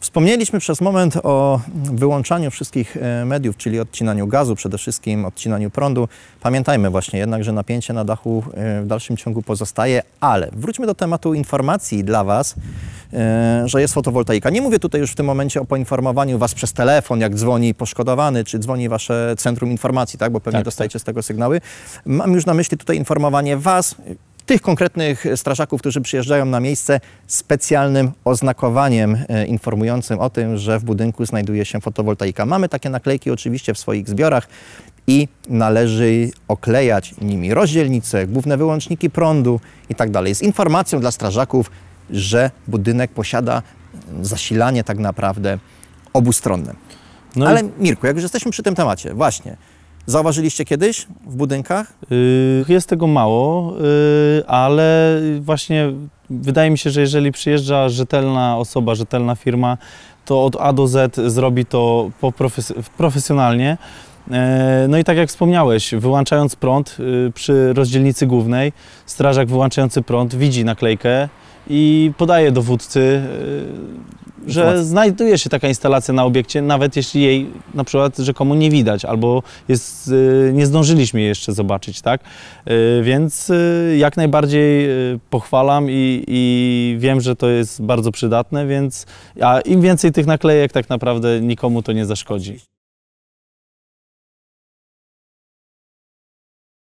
Wspomnieliśmy przez moment o wyłączaniu wszystkich e, mediów, czyli odcinaniu gazu przede wszystkim, odcinaniu prądu. Pamiętajmy właśnie jednak, że napięcie na dachu e, w dalszym ciągu pozostaje, ale wróćmy do tematu informacji dla Was, e, że jest fotowoltaika. Nie mówię tutaj już w tym momencie o poinformowaniu Was przez telefon, jak dzwoni poszkodowany, czy dzwoni Wasze Centrum Informacji, tak? bo pewnie tak, dostajecie tak. z tego sygnały. Mam już na myśli tutaj informowanie Was, tych konkretnych strażaków, którzy przyjeżdżają na miejsce specjalnym oznakowaniem e, informującym o tym, że w budynku znajduje się fotowoltaika. Mamy takie naklejki oczywiście w swoich zbiorach i należy oklejać nimi rozdzielnice, główne wyłączniki prądu itd. Tak Z informacją dla strażaków, że budynek posiada e, zasilanie tak naprawdę obustronne. No Ale Mirku, jak już jesteśmy przy tym temacie, właśnie, Zauważyliście kiedyś w budynkach? Y, jest tego mało, y, ale właśnie wydaje mi się, że jeżeli przyjeżdża rzetelna osoba, rzetelna firma, to od A do Z zrobi to profesjonalnie. Y, no i tak jak wspomniałeś, wyłączając prąd przy rozdzielnicy głównej, strażak wyłączający prąd widzi naklejkę i podaje dowódcy że znajduje się taka instalacja na obiekcie, nawet jeśli jej na przykład rzekomo nie widać, albo jest, y, nie zdążyliśmy jej jeszcze zobaczyć, tak? Y, więc y, jak najbardziej pochwalam i, i wiem, że to jest bardzo przydatne, więc a im więcej tych naklejek tak naprawdę nikomu to nie zaszkodzi.